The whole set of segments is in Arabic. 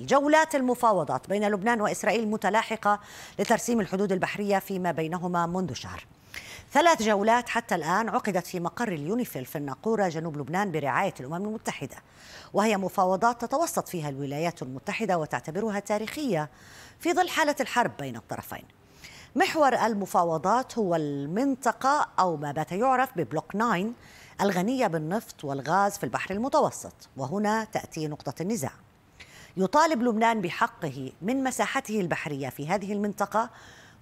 جولات المفاوضات بين لبنان وإسرائيل متلاحقة لترسيم الحدود البحرية فيما بينهما منذ شهر ثلاث جولات حتى الآن عقدت في مقر اليونيفيل في الناقورة جنوب لبنان برعاية الأمم المتحدة وهي مفاوضات تتوسط فيها الولايات المتحدة وتعتبرها تاريخية في ظل حالة الحرب بين الطرفين محور المفاوضات هو المنطقة أو ما بات يعرف ببلوك 9 الغنية بالنفط والغاز في البحر المتوسط وهنا تأتي نقطة النزاع يطالب لبنان بحقه من مساحته البحرية في هذه المنطقة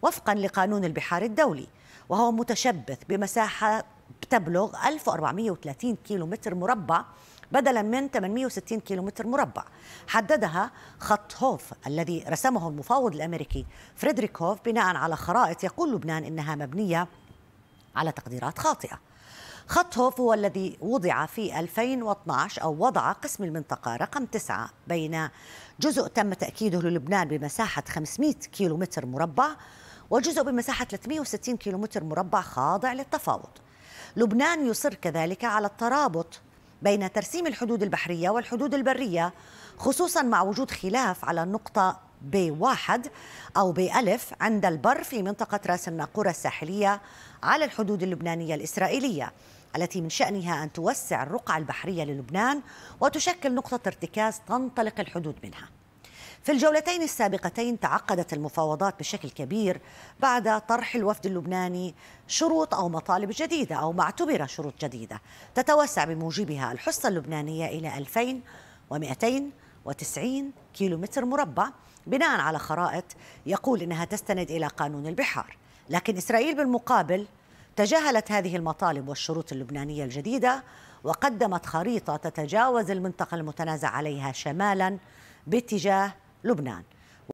وفقا لقانون البحار الدولي وهو متشبث بمساحة تبلغ 1430 كيلومتر مربع بدلا من 860 كيلومتر مربع حددها خط هوف الذي رسمه المفاوض الأمريكي فريدريك هوف بناء على خرائط يقول لبنان إنها مبنية على تقديرات خاطئة خط هوف هو الذي وضع في 2012 أو وضع قسم المنطقة رقم 9 بين جزء تم تأكيده للبنان بمساحة 500 كيلومتر مربع وجزء بمساحة 360 كيلومتر مربع خاضع للتفاوض لبنان يصر كذلك على الترابط بين ترسيم الحدود البحرية والحدود البرية خصوصا مع وجود خلاف على النقطة واحد أو بألف عند البر في منطقة راس الناقورة الساحلية على الحدود اللبنانية الإسرائيلية التي من شأنها أن توسع الرقعة البحرية للبنان وتشكل نقطة ارتكاز تنطلق الحدود منها في الجولتين السابقتين تعقدت المفاوضات بشكل كبير بعد طرح الوفد اللبناني شروط او مطالب جديده او ما اعتبر شروط جديده تتوسع بموجبها الحصه اللبنانيه الى 2200 كيلو كيلومتر مربع بناء على خرائط يقول انها تستند الى قانون البحار، لكن اسرائيل بالمقابل تجاهلت هذه المطالب والشروط اللبنانيه الجديده وقدمت خريطه تتجاوز المنطقه المتنازع عليها شمالا باتجاه لبنان.